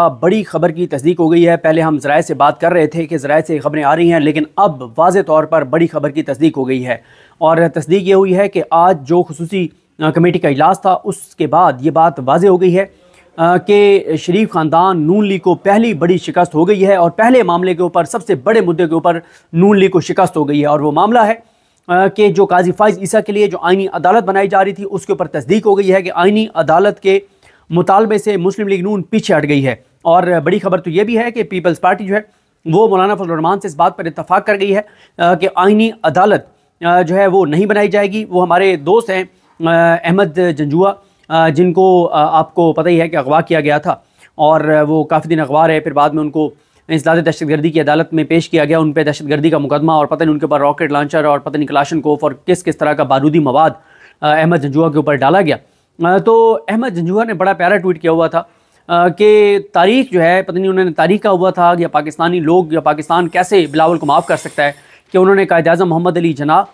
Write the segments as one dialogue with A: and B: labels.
A: बड़ी खबर की तस्दीक हो गई है पहले हम ज़राए से बात कर रहे थे कि ज़राए से खबरें आ रही हैं लेकिन अब वाज तौर पर बड़ी खबर की तस्दीक हो गई है और तस्दीक ये हुई है कि आज जो खसूस कमेटी का इजलास था उसके बाद ये बात वाज हो गई है कि शरीफ ख़ानदान नून लीग को पहली बड़ी शिकस्त हो गई है और पहले मामले के ऊपर सबसे बड़े मुद्दे के ऊपर नून लीग को शिकस्त हो गई है और वो मामला है कि जो काजी फ़ाइज़ ईसा के लिए जो आइनी अदालत बनाई जा रही थी उसके ऊपर तस्दीक हो गई है कि आइनी अदालत के मुतालबे से मुस्लिम लीग नून पीछे हट गई है और बड़ी खबर तो ये भी है कि पीपल्स पार्टी जो है वो मौलाना फजलरहमान से इस बात पर इतफाक़ कर गई है कि आइनी अदालत जो है वो नहीं बनाई जाएगी वो हमारे दोस्त हैं अहमद जंजुआ जिनको आपको पता ही है कि अगवा किया गया था और वो काफ़ी दिन अगवा रहे फिर बाद में उनको दादे दहशत गर्दी की अदालत में पेश किया गया उन पर दहशत गर्दी का मुकदमा और पता नहीं उनके ऊपर रॉकेट लॉन्चर और पता नहीं कलाशन कोफ और किस किस तरह का बारूदी मवाद अहमद जंजुआ के ऊपर डाला गया तो अहमद जंजुआ ने बड़ा प्यारा ट्वीट किया हुआ था कि तारीख जो है पता नहीं उन्होंने तारीख का हुआ था या पाकिस्तानी लोग या पाकिस्तान कैसे बिलावल को माफ़ कर सकता है कि उन्होंने कायद अजम मोहम्मद अली जना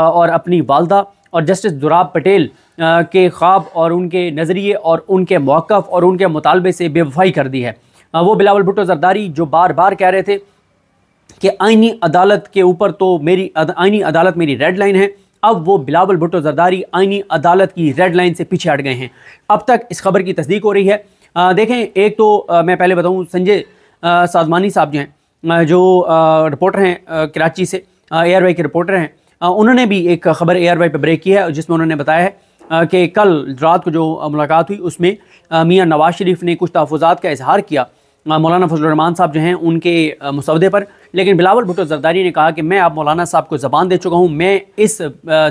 A: और अपनी वालदा और जस्टिस दुराब पटेल के ख्वाब और उनके नज़रिए और उनके मौक़ और उनके मुतालबे से बेवफाई कर दी है वो बिलावल भुटो जरदारी जो बार बार कह रहे थे कि आइनी अदालत के ऊपर तो मेरी आइनी अदालत मेरी रेड लाइन है अब वो बिलावल भुटो जरदारी आइनी अदालत की रेड लाइन से पीछे हट गए हैं अब तक इस खबर की तस्दीक हो रही है देखें एक तो आ, मैं पहले बताऊँ संजय साधवानी साहब जो हैं जो रिपोर्टर हैं कराची से ए वाई के रिपोर्टर हैं उन्होंने भी एक खबर वाई पर ब्रेक की है जिसमें उन्होंने बताया है कि कल रात को जो मुलाकात हुई उसमें मियाँ नवाज शरीफ ने कुछ तहफात का इजहार किया मौलाना फजलरहमान साहब जो हैं उनके मुसवदे पर लेकिन बिलावल भुटो जरदारी ने कहा कि मैं आप मौलाना साहब को ज़बान दे चुका हूँ मैं इस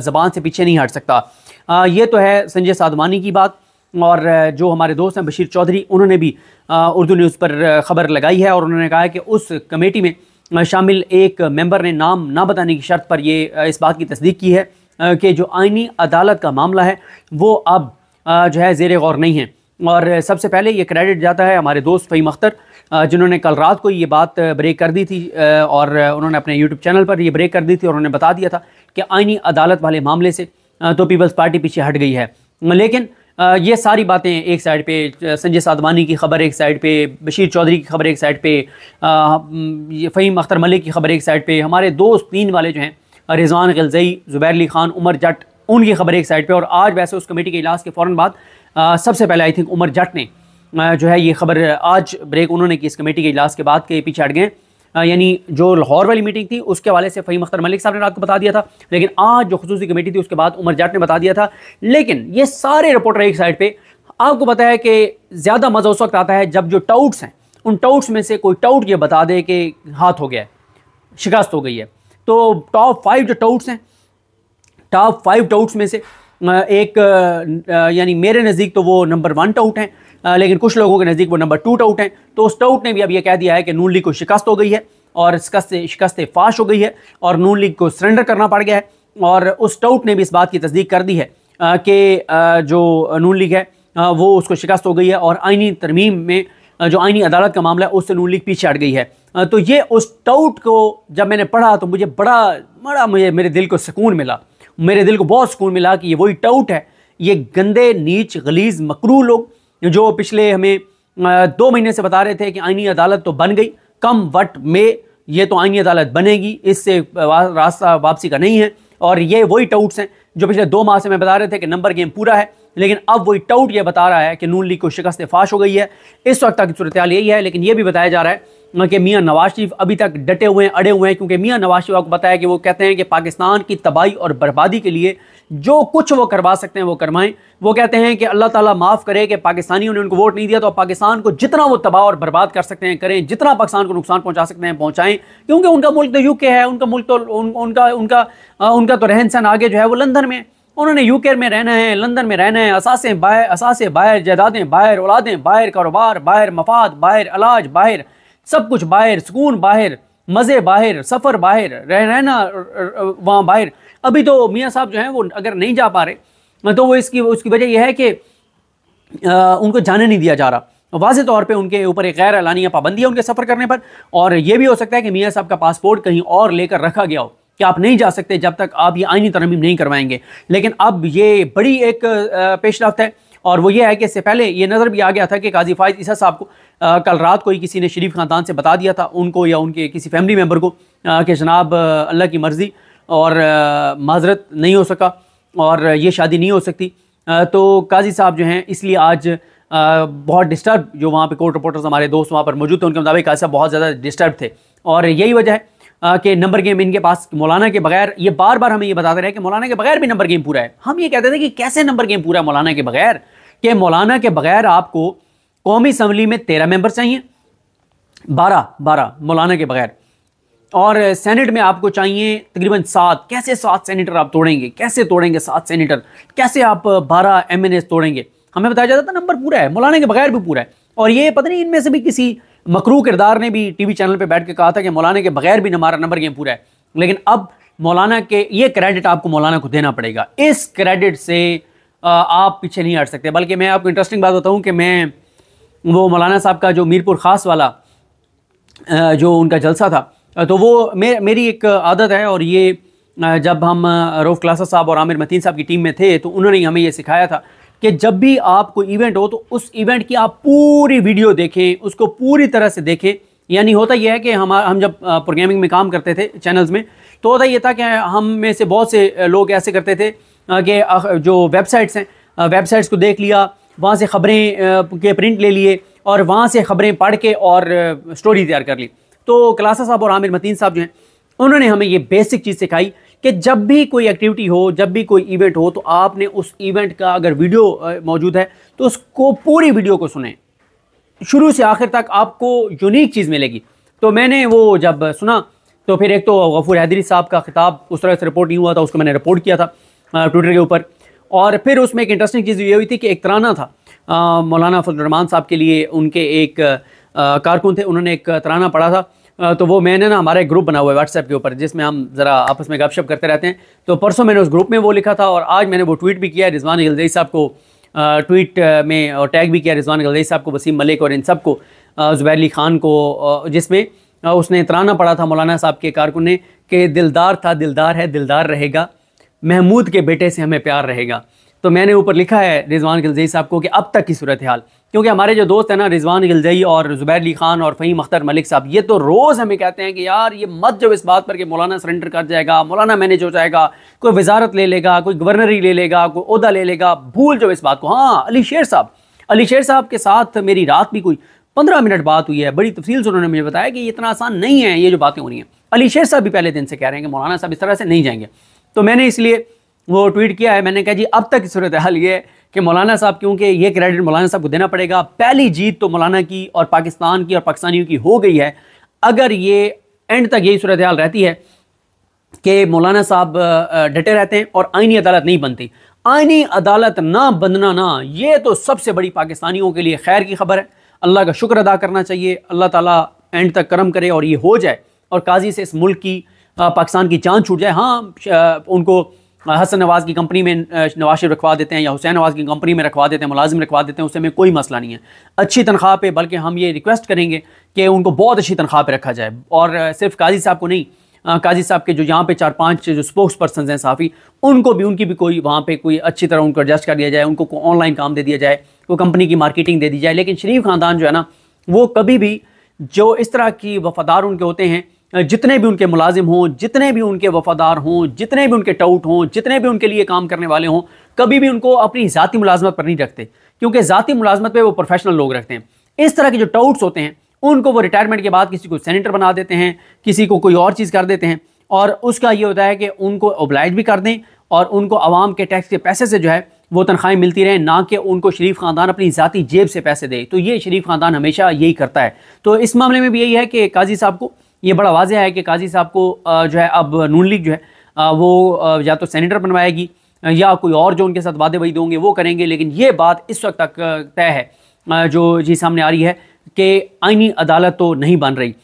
A: ज़बान से पीछे नहीं हट सकता ये तो है संजय साधवानी की बात और जो हमारे दोस्त हैं बशीर चौधरी उन्होंने भी उर्दू न्यूज़ पर ख़बर लगाई है और उन्होंने कहा है कि उस कमेटी में शामिल एक मेंबर ने नाम ना बताने की शर्त पर ये इस बात की तस्दीक की है कि जो आइनी अदालत का मामला है वो अब जो है जेर गौर नहीं है और सबसे पहले ये क्रेडिट जाता है हमारे दोस्त फ़हीम अख्तर जिन्होंने कल रात को ये बात ब्रेक कर दी थी और उन्होंने अपने यूट्यूब चैनल पर ये ब्रेक कर दी थी और उन्होंने बता दिया था कि आइनी अदालत वाले मामले से तो पीपल्स पार्टी पीछे हट गई है लेकिन ये सारी बातें एक साइड पे संजय साधवानी की खबर एक साइड पे बशीर चौधरी की खबर एक साइड पे फ़हीम अख्तर मलिक की खबर एक साइड पे हमारे दोस्त तीन वाले जो हैं रिजवान गलजई ज़ुबैर अली खान उमर जट उनकी खबर एक साइड पे और आज वैसे उस कमेटी के इजलास के फ़ौर बाद सबसे पहले आई थिंक उमर जट ने जो है ये खबर आज ब्रेक उन्होंने की इस कमेटी के इजलास के बाद के पीछे हट गए यानी जो लाहौर वाली मीटिंग थी उसके हवाले से फ़हीम अख्तर मलिक साहब ने रात को बता दिया था लेकिन आज जो खसूस कमेटी थी उसके बाद उमर जाट ने बता दिया था लेकिन ये सारे रिपोर्टर एक साइड पर आपको पता है कि ज़्यादा मज़ा उस वक्त आता है जब जो टाउट्स हैं उन टाउट्स में से कोई टाउट ये बता दे कि हाथ हो गया है शिकस्त हो गई है तो टॉप फाइव जो टाउट्स हैं टॉप फाइव टाउट्स में से एक यानी मेरे नज़दीक तो वो नंबर वन टाउट हैं लेकिन कुछ लोगों के नज़दीक वो नंबर टू टाउट हैं तो उस टाउट ने भी अब यह कह दिया है कि नून लीग को शिकस्त हो गई है और शिकस्त शिकस्त फाश हो गई है और नून लीग को सरेंडर करना पड़ गया है और उस टाउट ने भी इस बात की तस्दीक कर दी है कि जो नून लीग है वो उसको शिकस्त हो गई है और आइनी तरमीम में जो आइनी अदालत का मामला है उससे नून लीग पीछे हट गई है तो ये उस टाउट को जब मैंने पढ़ा तो मुझे बड़ा बड़ा मुझे मेरे दिल को सुकून मिला मेरे दिल को बहुत सुकून मिला कि ये वही टाउट है ये गंदे नीच गलीज मकरू लोग जो पिछले हमें दो महीने से बता रहे थे कि आइनी अदालत तो बन गई कम वट में ये तो आइनी अदालत बनेगी इससे रास्ता वापसी का नहीं है और ये वही टाउट्स हैं जो पिछले दो माह से मैं बता रहे थे कि नंबर गेम पूरा है लेकिन अब वही टाउट ये बता रहा है कि नून लीग को शिकस्त फाश हो गई है इस वक्त तक सूरत यही है लेकिन ये भी बताया जा रहा है कि मियाँ नवाज शरीफ अभी तक डटे हुए हैं अड़े हुए हैं क्योंकि मियाँ नवाज शरीफ आपको बताया कि वो कहते हैं कि पाकिस्तान की तबाही और बर्बादी के लिए जो कुछ वो करवा सकते हैं वो करवाएं वो कहते हैं कि अल्लाह ताला माफ़ करे कि पाकिस्तानियों ने उनको वोट नहीं दिया तो पाकिस्तान को जितना वो तबाह और बर्बाद कर सकते हैं करें जितना पाकिस्तान को नुकसान पहुंचा सकते हैं पहुंचाएं क्योंकि उनका मुल्क तो यूके है उनका मुल्क तो उन, उनका उनका उनका तो रहन सहन आगे जो है वो लंदन में उन्होंने यूके में रहना है लंदन में रहना है असासे बाहर असासे बाहर जायदादें बाहर औलादें बाहर कारोबार बाहर मफाद बाहर अलाज बाहर सब कुछ बाहर सुकून बाहर मज़े बाहर सफ़र बाहर रह रहना वहाँ बाहर अभी तो मियाँ साहब जो हैं वो अगर नहीं जा पा रहे तो वो इसकी उसकी वजह यह है कि आ, उनको जाने नहीं दिया जा रहा वाज तौर पे उनके ऊपर एक गैर एलानिया पाबंदी है उनके सफ़र करने पर और ये भी हो सकता है कि मियाँ साहब का पासपोर्ट कहीं और लेकर रखा गया हो कि आप नहीं जा सकते जब तक आप ये आइनी तरमीम नहीं करवाएंगे लेकिन अब ये बड़ी एक पेश रफ्त है और वो ये है कि इससे पहले ये नज़र भी आ गया था कि काजी फायज ईसा साहब को आ, कल रात कोई किसी ने शरीफ ख़ानदान से बता दिया था उनको या उनके किसी फैमिली मेम्बर को आ, कि जनाब अल्लाह की मर्ज़ी और माजरत नहीं हो सका और ये शादी नहीं हो सकती तो काजी साहब जो हैं इसलिए आज बहुत डिस्टर्ब जो वहाँ पे कोर्ट रिपोर्टर्स हमारे दोस्त वहाँ पर मौजूद थे उनके मुताबिक काजी साहब बहुत ज़्यादा डिस्टर्ब थे और यही वजह है कि नंबर गेम इनके पास मौलाना के बगैर ये बार बार हमें ये बताते रहे कि मौलाना के बगैर भी नंबर गेम पूरा है हम ये कहते थे कि कैसे नंबर गेम पूरा है मौलाना के बगैर कि मौलाना के बगैर आपको कौमी असम्बली में तेरह मेम्बर चाहिए बारह बारह मौलाना के बगैर और सेनेट में आपको चाहिए तकरीबन सात कैसे सात सेनेटर आप तोड़ेंगे कैसे तोड़ेंगे सात सेनेटर कैसे आप बारह एम एन तोड़ेंगे हमें बताया जाता था नंबर पूरा है मौलाना के बगैर भी पूरा है और ये पता नहीं इनमें से भी किसी मकरू किरदार ने भी टी वी चैनल पर बैठ के कहा था कि मौलाना के बगैर भी हमारा नंबर गेम पूरा है लेकिन अब मौलाना के ये क्रेडिट आपको मौलाना को देना पड़ेगा इस क्रेडिट से आप पीछे नहीं हट सकते बल्कि मैं आपको इंटरेस्टिंग बात बताऊँ कि मैं वो मौलाना साहब का जो मीरपुर ख़ास वाला जो उनका जलसा था तो वो मे, मेरी एक आदत है और ये जब हम रोफ क्लासा साहब और आमिर मतीन साहब की टीम में थे तो उन्होंने हमें ये सिखाया था कि जब भी आपको इवेंट हो तो उस इवेंट की आप पूरी वीडियो देखें उसको पूरी तरह से देखें यानी होता यह है कि हम हम जब प्रोग्रामिंग में काम करते थे चैनल्स में तो होता ये था कि हम में से बहुत से लोग ऐसे करते थे कि जो वेबसाइट्स हैं वेबसाइट्स को देख लिया वहाँ से ख़बरें के प्रिंट ले लिए और वहाँ से ख़बरें पढ़ के और स्टोरी तैयार कर ली तो क्लासा साहब और आमिर मतीन साहब जो हैं उन्होंने हमें ये बेसिक चीज़ सिखाई कि जब भी कोई एक्टिविटी हो जब भी कोई इवेंट हो तो आपने उस इवेंट का अगर वीडियो मौजूद है तो उसको पूरी वीडियो को सुने शुरू से आखिर तक आपको यूनिक चीज़ मिलेगी तो मैंने वो जब सुना तो फिर एक तो गफूर हैदरी साहब का खिताब उस तरह से रिपोर्ट नहीं हुआ था उसको मैंने रिपोर्ट किया था ट्विटर के ऊपर और फिर उसमें एक इंटरेस्टिंग चीज़ ये हुई थी कि एक तराना था मौलाना फजलरहमान साहब के लिए उनके एक कारकुन थे उन्होंने एक तराना पढ़ा था तो वो मैंने ना हमारा एक ग्रुप बना हुआ है व्हाट्सएप के ऊपर जिसमें हम ज़रा आपस में गपशप करते रहते हैं तो परसों मैंने उस ग्रुप में वो लिखा था और आज मैंने वो ट्वीट भी किया रिजवान गलजई साहब को ट्वीट में और टैग भी किया रिजवान गलजई साहब को वसीम मलिक और इन सब को ज़ुबैर अली ख़ान को जिसमें उसने इतराना पड़ा था मौलाना साहब के कारकुन ने कि दिलदार था दिलदार है दिलदार रहेगा महमूद के बेटे से हमें प्यार रहेगा तो मैंने ऊपर लिखा है रिजवान गलजई साहब को कि अब तक की सूरत हाल क्योंकि हमारे जो दोस्त हैं ना रिजवान गिलजई और ज़ुबैर अली ख़ान और फ़हीम अख्तर मलिक साहब ये तो रोज़ हमें कहते हैं कि यार ये मत जब इस बात पर कि मौलाना सरेंडर कर जाएगा मौलाना मैनेज हो जाएगा कोई वजारत ले लेगा कोई गवर्नरी ले लेगा कोई अहदा ले लेगा भूल जब इस बात को हाँ अली शेर साहब अली शेर साहब के साथ मेरी रात भी कोई पंद्रह मिनट बात हुई है बड़ी तफसील से उन्होंने मुझे बताया कि इतना आसान नहीं है ये जो बातें हो रही हैं अली शेर साहब भी पहले दिन से कह रहे हैं कि मौलाना साहब इस तरह से नहीं जाएंगे तो मैंने इसलिए वो ट्वीट किया है मैंने कहा जी अब तक की सूरत हाल ये कि मौलाना साहब क्योंकि ये क्रेडिट मौलाना साहब को देना पड़ेगा पहली जीत तो मौलाना की और पाकिस्तान की और पाकिस्तानियों की हो गई है अगर ये एंड तक यही सूरत हाल रहती है कि मौलाना साहब डटे रहते हैं और आइनी अदालत नहीं बनती आइनी अदालत ना बनना ना ये तो सबसे बड़ी पाकिस्तानियों के लिए खैर की खबर है अल्लाह का शुक्र अदा करना चाहिए अल्लाह ताला एंड तक करम करे और ये हो जाए और काजी से इस मुल्क की पाकिस्तान की जान छूट जाए हाँ उनको हसन नवाज़ की कंपनी में नवाज शरीफ रखवा देते हैं या हुसैन नवाज़ की कंपनी में रखवा देते हैं मुलाजिम रखवा देते हैं उससे हमें कोई मसला नहीं है अच्छी तनख्वाह पे बल्कि हम ये रिक्वेस्ट करेंगे कि उनको बहुत अच्छी तनख्वाह पे रखा जाए और सिर्फ काजी साहब को नहीं काजी साहब के जो यहाँ पे चार पांच जो स्पोक्स पर्सन हैं साफ़ी उनको भी उनकी भी कोई वहाँ पे कोई अच्छी तरह उनको एडजस्ट कर दिया जाए उनको ऑनलाइन काम दे दिया जाए कोई कंपनी की मार्केटिंग दे दी जाए लेकिन शरीफ ख़ानदान जो है ना वो कभी भी जो इस तरह की वफादार उनके होते हैं जितने भी उनके मुलाजिम हों जितने भी उनके वफादार हों जितने भी उनके टाउट हों जितने भी उनके लिए काम करने वाले हों कभी भी उनको अपनी ज़ाती मुलाजमत पर नहीं रखते क्योंकि ज़ाती मुलाजमत पर वो प्रोफेशनल लोग रखते हैं इस तरह के जो टाउट्स होते हैं उनको वो रिटायरमेंट के बाद किसी को सेनेटर बना देते हैं किसी को कोई और चीज़ कर देते हैं और उसका ये होता है कि उनको ओब्लाइज भी कर दें और उनको आवाम के टैक्स के पैसे से जो है वो तनख्वाहें मिलती रहें ना कि उनको शरीफ ख़ानदान अपनी ज़ाती जेब से पैसे दे तो ये शरीफ ख़ानदान हमेशा यही करता है तो इस मामले में भी यही है कि काजी साहब को ये बड़ा वाजह है कि काजी साहब को जो है अब नून लीग जो है वो या तो सेनेटर बनवाएगी या कोई और जो उनके साथ वादे वही होंगे वो करेंगे लेकिन ये बात इस वक्त तक तय है जो जी सामने आ रही है कि आइनी अदालत तो नहीं बन रही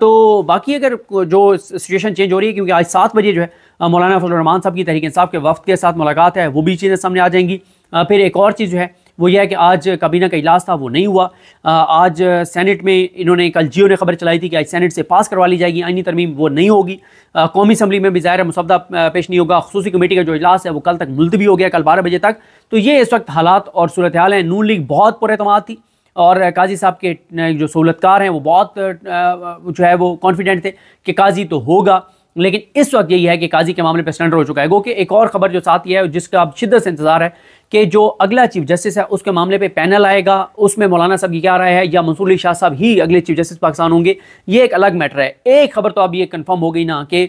A: तो बाकी अगर जो सिचुएशन चेंज हो रही है क्योंकि आज सात बजे जो है मौलाना रहमान साहब की तहरीक साहब के वफ़ के साथ मुलाकात है वो भी चीज़ें सामने आ जाएंगी फिर एक और चीज़ जो है वो यह है कि आज काबीना का इजलास था वो नहीं हुआ आज सैनट में इन्होंने कल जियो ने खबर चलाई थी कि आज सैनट से पास करवा ली जाएगी आइनी तरमीम वो नहीं होगी कौमी असम्बली में भी ज़ाहिर मुसदा पेश नहीं होगा खसूसी कमेटी का जो इजलास है वो कल तक मुलतवी हो गया कल बारह बजे तक तो ये इस वक्त हालात और सूरत हाल है नून लीग बहुत पुरम थी और काजी साहब के जो सहूलतकार हैं वो बहुत जो है वो कॉन्फिडेंट थे कि काजी तो होगा लेकिन इस वक्त यही है कि काजी के मामले पर सरेंडर हो चुका है गो कि एक और खबर जो साथ ही है जिसका अब शिद्दत से इंतजार है कि जो अगला चीफ जस्टिस है उसके मामले पे पैनल आएगा उसमें मौलाना साहब की क्या राय है या मंसूर शाह साहब ही अगले चीफ जस्टिस पाकिस्तान होंगे ये एक अलग मैटर है एक खबर तो अब ये कन्फर्म हो गई ना कि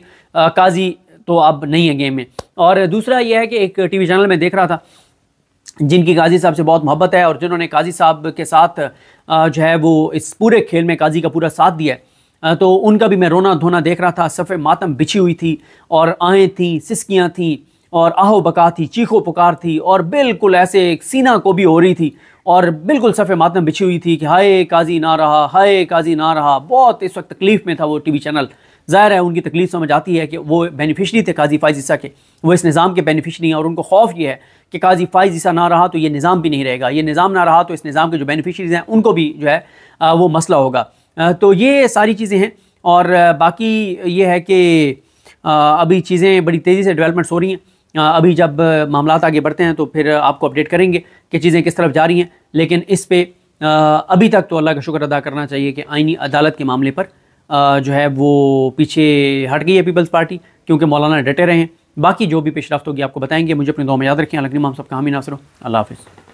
A: काजी तो अब नहीं है गेम में और दूसरा यह है कि एक वी चैनल में देख रहा था जिनकी काजी साहब से बहुत मोहब्बत है और जिन्होंने काजी साहब के साथ जो है वो इस पूरे खेल में काजी का पूरा साथ दिया है तो उनका भी मैं रोना धोना देख रहा था सफ़े मातम बिछी हुई थी और आहें थी सिसकियाँ थीं और आहो बका थी चीखो पुकार थी और बिल्कुल ऐसे एक सीना को भी हो रही थी और बिल्कुल सफ़े मातम बिछी हुई थी कि हाय काजी ना रहा हाय काजी ना रहा बहुत इस वक्त तकलीफ़ में था वो टीवी चैनल ज़ाहिर है उनकी तकलीफ़ समझ आती है कि वो बेनिफिशरी थे काजी फ़ाइज ईसा के वो इस निज़ाम के बेनिफिशरी हैं और उनको खौफ ये है कि काजी फ़ाइज ईसा ना रहा तो ये निज़ाम भी नहीं रहेगा ये निज़ाम ना रहा तो इस निज़ाम के जो बेनिफिशरीज़ हैं उनको भी जो है वो मसला होगा तो ये सारी चीज़ें हैं और बाकी ये है कि अभी चीज़ें बड़ी तेज़ी से डेवलपमेंट्स हो रही हैं अभी जब मामला आगे बढ़ते हैं तो फिर आपको अपडेट करेंगे कि चीज़ें किस तरफ जा रही हैं लेकिन इस पर अभी तक तो अल्लाह का शुक्र अदा करना चाहिए कि आइनी अदालत के मामले पर जो है वो पीछे हट गई है पीपल्स पार्टी क्योंकि मौलाना डटे रहे हैं बाकी जो भी पेशरफ होगी आपको बताएंगे मुझे अपने दो में याद रखें अलग हम सबका हामी नासरों अल्लाह हाफिज़